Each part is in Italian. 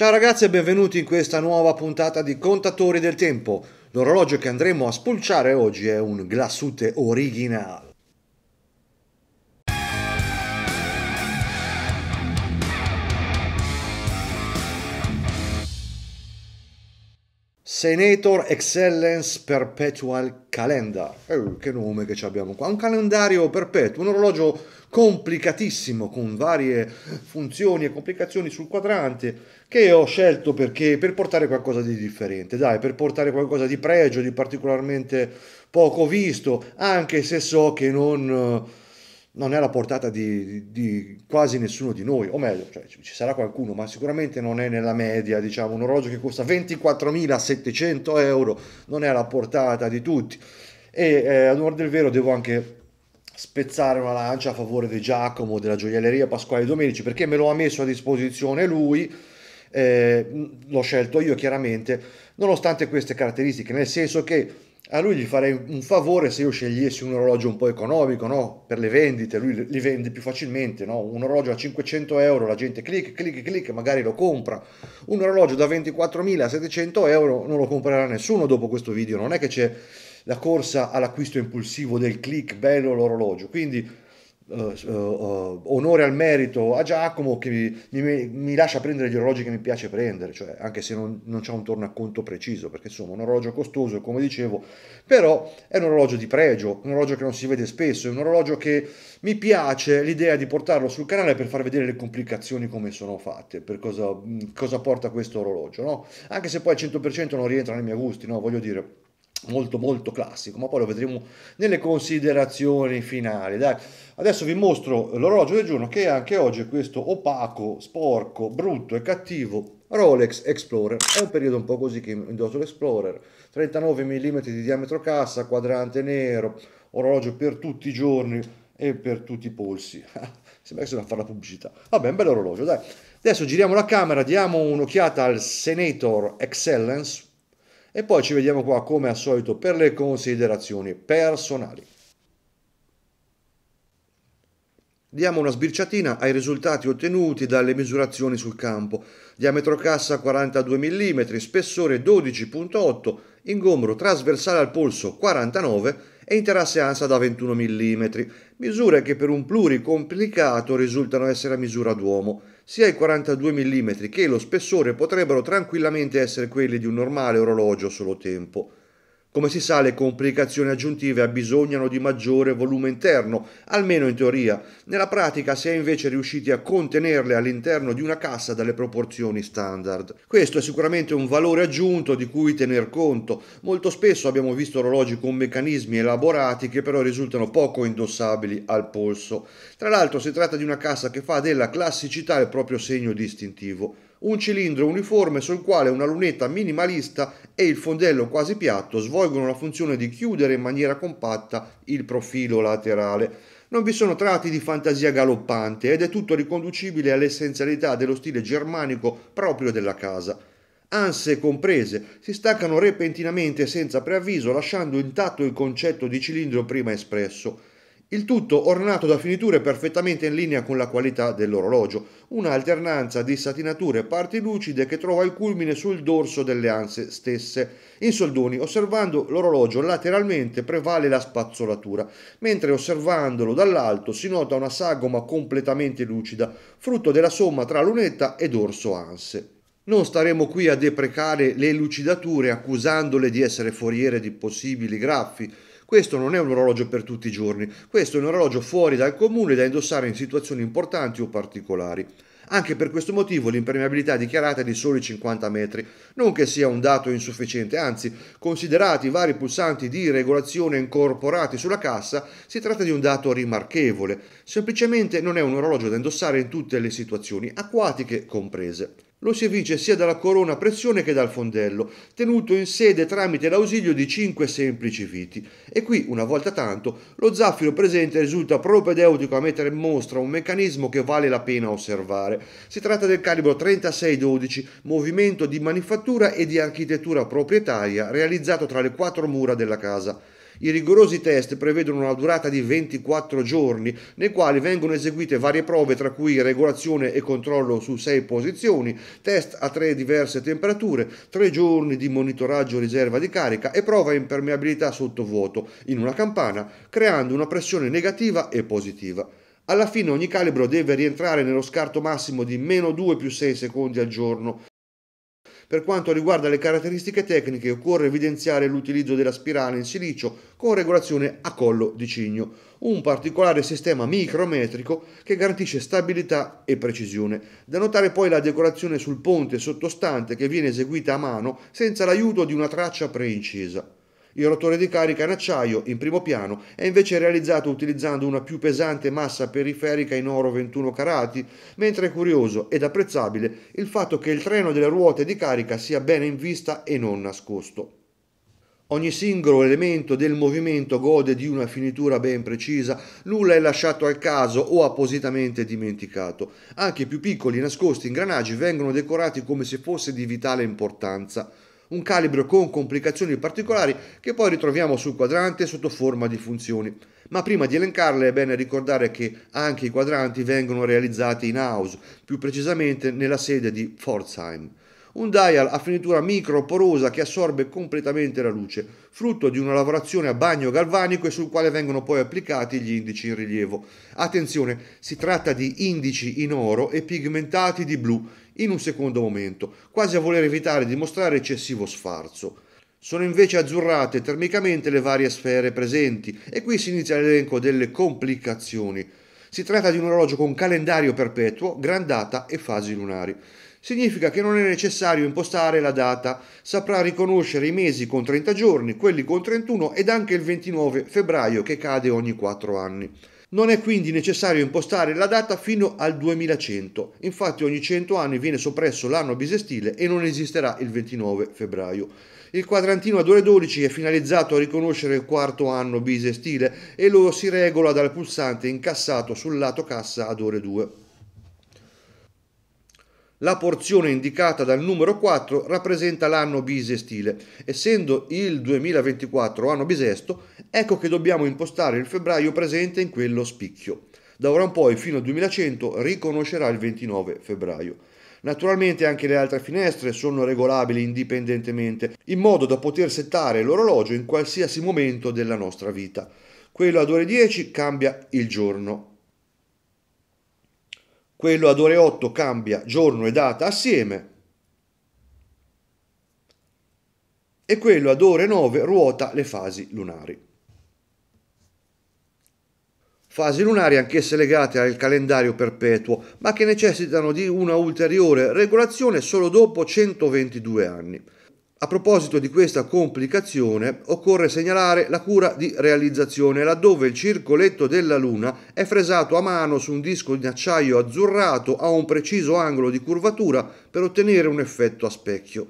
Ciao ragazzi e benvenuti in questa nuova puntata di Contatori del Tempo. L'orologio che andremo a spulciare oggi è un Glassute Original. Senator Excellence Perpetual Calendar. Eh, che nome che abbiamo qua. Un calendario perpetuo, un orologio complicatissimo con varie funzioni e complicazioni sul quadrante che ho scelto perché, per portare qualcosa di differente, dai, per portare qualcosa di pregio, di particolarmente poco visto, anche se so che non non è alla portata di, di, quasi nessuno di noi, o meglio, cioè, ci sarà qualcuno, ma sicuramente non è nella media, diciamo, un orologio che costa 24.700 euro non è alla portata di tutti. E eh, all'ora del vero devo anche spezzare una lancia a favore di Giacomo della gioielleria Pasquale Domenici perché me lo ha messo a disposizione lui, eh, l'ho scelto io chiaramente, nonostante queste caratteristiche, nel senso che a lui gli farei un favore se io scegliessi un orologio un po' economico, no? per le vendite, lui li vende più facilmente, no? un orologio a 500 euro la gente clic, clic, clic, magari lo compra, un orologio da 24.700 euro non lo comprerà nessuno dopo questo video, non è che c'è la corsa all'acquisto impulsivo del click, bello l'orologio. Quindi Uh, uh, uh, onore al merito a Giacomo che mi, mi, mi, lascia prendere gli orologi che mi piace prendere, cioè, anche se non, non c'è un tornaconto preciso, perché insomma un orologio costoso, come dicevo, però è un orologio di pregio, un orologio che non si vede spesso, è un orologio che mi piace l'idea di portarlo sul canale per far vedere le complicazioni come sono fatte, per cosa, mm, cosa porta questo orologio, no? anche se poi al 100% non rientra nei miei gusti, no? voglio dire molto molto classico ma poi lo vedremo nelle considerazioni finali Dai, adesso vi mostro l'orologio del giorno che anche oggi è questo opaco sporco brutto e cattivo Rolex Explorer è un periodo un po' così che indosso l'Explorer 39 mm di diametro cassa quadrante nero orologio per tutti i giorni e per tutti i polsi sembra che sono a fare la pubblicità vabbè un bell'orologio dai adesso giriamo la camera diamo un'occhiata al Senator Excellence e poi ci vediamo qua come al solito per le considerazioni personali. Diamo una sbirciatina ai risultati ottenuti dalle misurazioni sul campo. Diametro cassa 42 mm, spessore 12.8, ingombro trasversale al polso 49 e interasse ansa da 21 mm, misure che per un pluri complicato risultano essere a misura d'uomo sia i 42 mm che lo spessore potrebbero tranquillamente essere quelli di un normale orologio solo tempo, come si sa, le complicazioni aggiuntive abbisognano di maggiore volume interno, almeno in teoria. Nella pratica si è invece riusciti a contenerle all'interno di una cassa dalle proporzioni standard. Questo è sicuramente un valore aggiunto di cui tener conto. Molto spesso abbiamo visto orologi con meccanismi elaborati che però risultano poco indossabili al polso. Tra l'altro si tratta di una cassa che fa della classicità il proprio segno distintivo un cilindro uniforme sul quale una lunetta minimalista e il fondello quasi piatto svolgono la funzione di chiudere in maniera compatta il profilo laterale. Non vi sono tratti di fantasia galoppante ed è tutto riconducibile all'essenzialità dello stile germanico proprio della casa. Anse comprese si staccano repentinamente senza preavviso lasciando intatto il concetto di cilindro prima espresso il tutto ornato da finiture perfettamente in linea con la qualità dell'orologio, un'alternanza di satinature parti lucide che trova il culmine sul dorso delle anse stesse. In soldoni, osservando l'orologio lateralmente prevale la spazzolatura, mentre osservandolo dall'alto si nota una sagoma completamente lucida, frutto della somma tra lunetta e dorso anse. Non staremo qui a deprecare le lucidature accusandole di essere foriere di possibili graffi, questo non è un orologio per tutti i giorni, questo è un orologio fuori dal comune da indossare in situazioni importanti o particolari. Anche per questo motivo l'impermeabilità dichiarata è di soli 50 metri, non che sia un dato insufficiente, anzi, considerati i vari pulsanti di regolazione incorporati sulla cassa, si tratta di un dato rimarchevole. Semplicemente non è un orologio da indossare in tutte le situazioni, acquatiche comprese lo si evince sia dalla corona a pressione che dal fondello, tenuto in sede tramite l'ausilio di cinque semplici viti. E qui, una volta tanto, lo zaffiro presente risulta propedeutico a mettere in mostra un meccanismo che vale la pena osservare. Si tratta del calibro 3612, movimento di manifattura e di architettura proprietaria realizzato tra le quattro mura della casa. I rigorosi test prevedono una durata di 24 giorni, nei quali vengono eseguite varie prove tra cui regolazione e controllo su 6 posizioni, test a 3 diverse temperature, 3 giorni di monitoraggio riserva di carica e prova impermeabilità sotto vuoto in una campana, creando una pressione negativa e positiva. Alla fine ogni calibro deve rientrare nello scarto massimo di meno 2 più 6 secondi al giorno. Per quanto riguarda le caratteristiche tecniche, occorre evidenziare l'utilizzo della spirale in silicio con regolazione a collo di cigno, un particolare sistema micrometrico che garantisce stabilità e precisione. Da notare poi la decorazione sul ponte sottostante che viene eseguita a mano senza l'aiuto di una traccia preincisa. Il rotore di carica in acciaio, in primo piano, è invece realizzato utilizzando una più pesante massa periferica in oro 21 carati, mentre è curioso ed apprezzabile il fatto che il treno delle ruote di carica sia bene in vista e non nascosto. Ogni singolo elemento del movimento gode di una finitura ben precisa, nulla è lasciato al caso o appositamente dimenticato. Anche i più piccoli nascosti ingranaggi vengono decorati come se fosse di vitale importanza un calibro con complicazioni particolari che poi ritroviamo sul quadrante sotto forma di funzioni. Ma prima di elencarle è bene ricordare che anche i quadranti vengono realizzati in house, più precisamente nella sede di Pforzheim. Un dial a finitura microporosa che assorbe completamente la luce, frutto di una lavorazione a bagno galvanico e sul quale vengono poi applicati gli indici in rilievo. Attenzione, si tratta di indici in oro e pigmentati di blu in un secondo momento, quasi a voler evitare di mostrare eccessivo sfarzo. Sono invece azzurrate termicamente le varie sfere presenti e qui si inizia l'elenco delle complicazioni. Si tratta di un orologio con calendario perpetuo, grandata e fasi lunari. Significa che non è necessario impostare la data, saprà riconoscere i mesi con 30 giorni, quelli con 31 ed anche il 29 febbraio che cade ogni 4 anni. Non è quindi necessario impostare la data fino al 2100, infatti ogni 100 anni viene soppresso l'anno bisestile e non esisterà il 29 febbraio. Il quadrantino ad ore 12 è finalizzato a riconoscere il quarto anno bisestile e lo si regola dal pulsante incassato sul lato cassa ad ore 2. La porzione indicata dal numero 4 rappresenta l'anno bisestile. Essendo il 2024 anno bisesto, ecco che dobbiamo impostare il febbraio presente in quello spicchio. Da ora in poi fino al 2100 riconoscerà il 29 febbraio. Naturalmente anche le altre finestre sono regolabili indipendentemente, in modo da poter settare l'orologio in qualsiasi momento della nostra vita. Quello ad ore 10 cambia il giorno quello ad ore 8 cambia giorno e data assieme e quello ad ore 9 ruota le fasi lunari. Fasi lunari anch'esse legate al calendario perpetuo, ma che necessitano di una ulteriore regolazione solo dopo 122 anni. A proposito di questa complicazione, occorre segnalare la cura di realizzazione, laddove il circoletto della Luna è fresato a mano su un disco in acciaio azzurrato a un preciso angolo di curvatura per ottenere un effetto a specchio.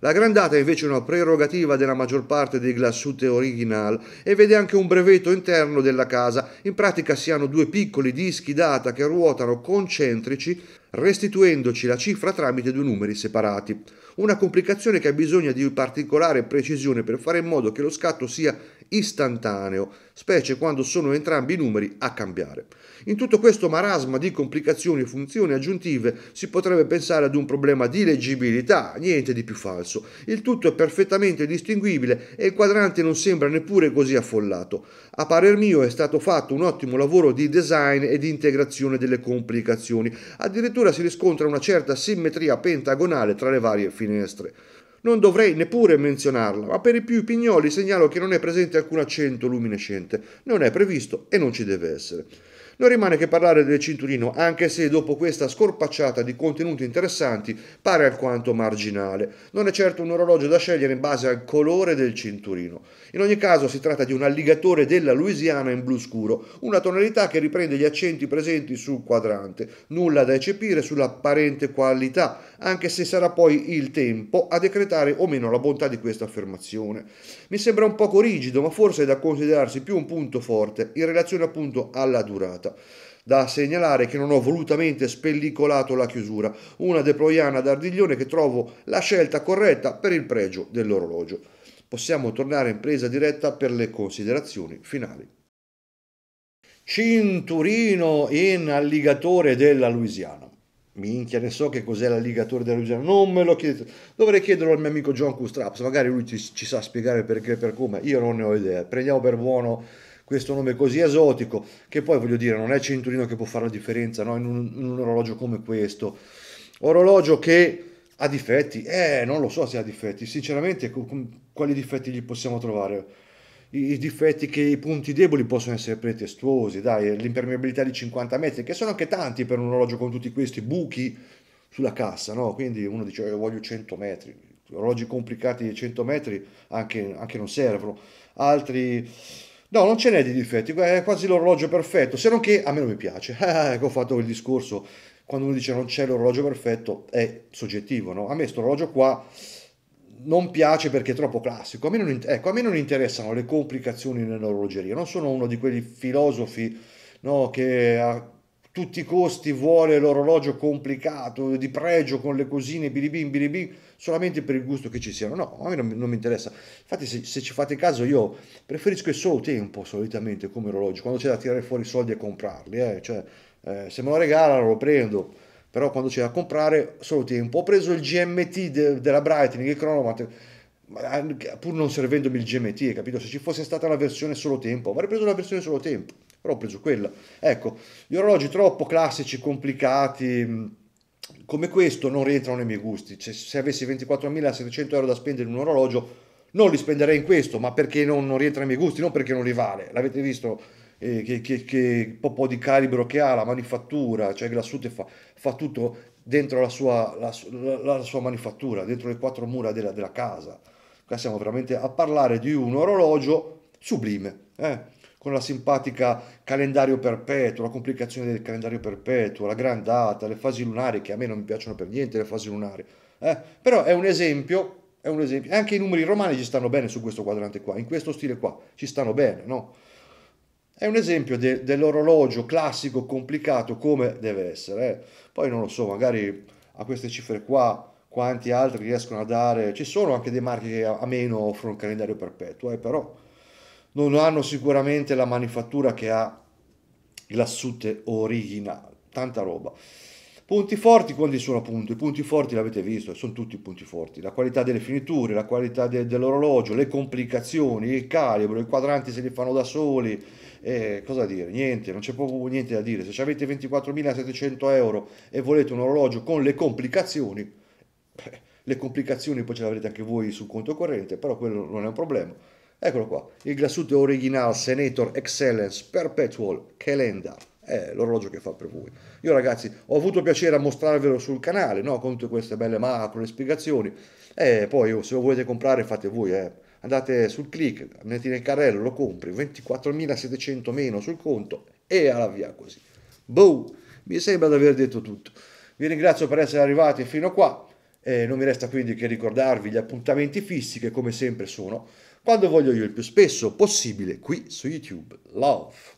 La grandata è invece una prerogativa della maggior parte dei glassute original e vede anche un brevetto interno della casa. In pratica si hanno due piccoli dischi data che ruotano concentrici, restituendoci la cifra tramite due numeri separati una complicazione che ha bisogno di particolare precisione per fare in modo che lo scatto sia istantaneo, specie quando sono entrambi i numeri a cambiare. In tutto questo marasma di complicazioni e funzioni aggiuntive si potrebbe pensare ad un problema di leggibilità, niente di più falso. Il tutto è perfettamente distinguibile e il quadrante non sembra neppure così affollato. A parer mio è stato fatto un ottimo lavoro di design e di integrazione delle complicazioni. Addirittura si riscontra una certa simmetria pentagonale tra le varie finestre non dovrei neppure menzionarla, ma per i più pignoli segnalo che non è presente alcun accento luminescente, non è previsto e non ci deve essere. Non rimane che parlare del cinturino, anche se dopo questa scorpacciata di contenuti interessanti pare alquanto marginale. Non è certo un orologio da scegliere in base al colore del cinturino. In ogni caso si tratta di un alligatore della Louisiana in blu scuro, una tonalità che riprende gli accenti presenti sul quadrante. Nulla da eccepire sull'apparente qualità, anche se sarà poi il tempo a decretare o meno la bontà di questa affermazione. Mi sembra un poco rigido, ma forse è da considerarsi più un punto forte in relazione appunto alla durata. Da segnalare che non ho volutamente spellicolato la chiusura, una deploiana d'ardiglione che trovo la scelta corretta per il pregio dell'orologio possiamo tornare in presa diretta per le considerazioni finali. Cinturino in alligatore della Louisiana. Minchia, ne so che cos'è l'alligatore della Louisiana, non me lo chiedete. Dovrei chiederlo al mio amico John Custraps, magari lui ci, ci sa spiegare perché e per come. Io non ne ho idea. Prendiamo per buono questo nome così esotico, che poi voglio dire, non è Cinturino che può fare la differenza no? in, un, in un orologio come questo. Orologio che ha difetti? Eh, non lo so se ha difetti. Sinceramente, quali difetti gli possiamo trovare? I, I, difetti che i punti deboli possono essere pretestuosi, dai, l'impermeabilità di 50 metri, che sono anche tanti per un orologio con tutti questi buchi sulla cassa, no? Quindi uno dice, eh, voglio 100 metri. Orologi complicati di 100 metri anche, anche non servono. Altri... No, non ce n'è di difetti, è quasi l'orologio perfetto, se non che a me non mi piace. ecco, ho fatto il discorso quando uno dice non c'è l'orologio perfetto è soggettivo, no? A me questo orologio qua non piace perché è troppo classico. A me, non, ecco, a me non interessano le complicazioni nell'orologeria, non sono uno di quelli filosofi no, che ha tutti i costi vuole l'orologio complicato, di pregio, con le cosine, bilibim, bilibim, solamente per il gusto che ci siano. No, a me non, non mi interessa. Infatti se, se, ci fate caso io preferisco il solo tempo solitamente come orologio, quando c'è da tirare fuori i soldi a comprarli. Eh. Cioè, eh, se me lo regalano lo prendo, però quando c'è da comprare solo tempo. Ho preso il GMT de, della Brightning, il Chronomat, pur non servendomi il GMT, capito? Se ci fosse stata la versione solo tempo, avrei preso la versione solo tempo però ho preso quella. Ecco, gli orologi troppo classici, complicati mm, come questo non rientrano nei miei gusti. Cioè, se avessi 24.700 euro da spendere in un orologio, non li spenderei in questo, ma perché non, non rientra nei miei gusti, non perché non li vale. L'avete visto eh, che, che, che po, po' di calibro che ha, la manifattura, cioè Glassute fa, fa tutto dentro la sua, la, la, la sua, manifattura, dentro le quattro mura della, della, casa. Qua siamo veramente a parlare di un orologio sublime. Eh? con la simpatica calendario perpetuo, la complicazione del calendario perpetuo, la gran data, le fasi lunari, che a me non mi piacciono per niente le fasi lunari. Eh, però è un esempio, è un esempio. Anche i numeri romani ci stanno bene su questo quadrante qua, in questo stile qua, ci stanno bene, no? È un esempio de, dell'orologio classico complicato come deve essere. Eh. Poi non lo so, magari a queste cifre qua quanti altri riescono a dare. Ci sono anche dei marchi che a meno offrono un calendario perpetuo, eh, però non hanno sicuramente la manifattura che ha l'assute originale, tanta roba. Punti forti quanti sono appunto? I punti forti l'avete visto, sono tutti punti forti. La qualità delle finiture, la qualità de- dell'orologio, le complicazioni, il calibro, i quadranti se li fanno da soli. Eh, cosa dire? Niente, non c'è proprio niente da dire. Se avete 24.700 euro e volete un orologio con le complicazioni, beh, le complicazioni poi ce le avrete anche voi sul conto corrente, però quello non è un problema Eccolo qua, il grassuto original Senator Excellence Perpetual Calendar. È l'orologio che fa per voi. Io ragazzi ho avuto piacere a mostrarvelo sul canale, no? con tutte queste belle macro, le spiegazioni. E poi oh, se lo volete comprare fate voi, eh. andate sul click, metti nel carrello, lo compri, 24.700 meno sul conto e alla via così. Boh, mi sembra di aver detto tutto. Vi ringrazio per essere arrivati fino a qua eh, non mi resta quindi che ricordarvi gli appuntamenti fissi che come sempre sono quando voglio io il più spesso possibile qui su YouTube. Love!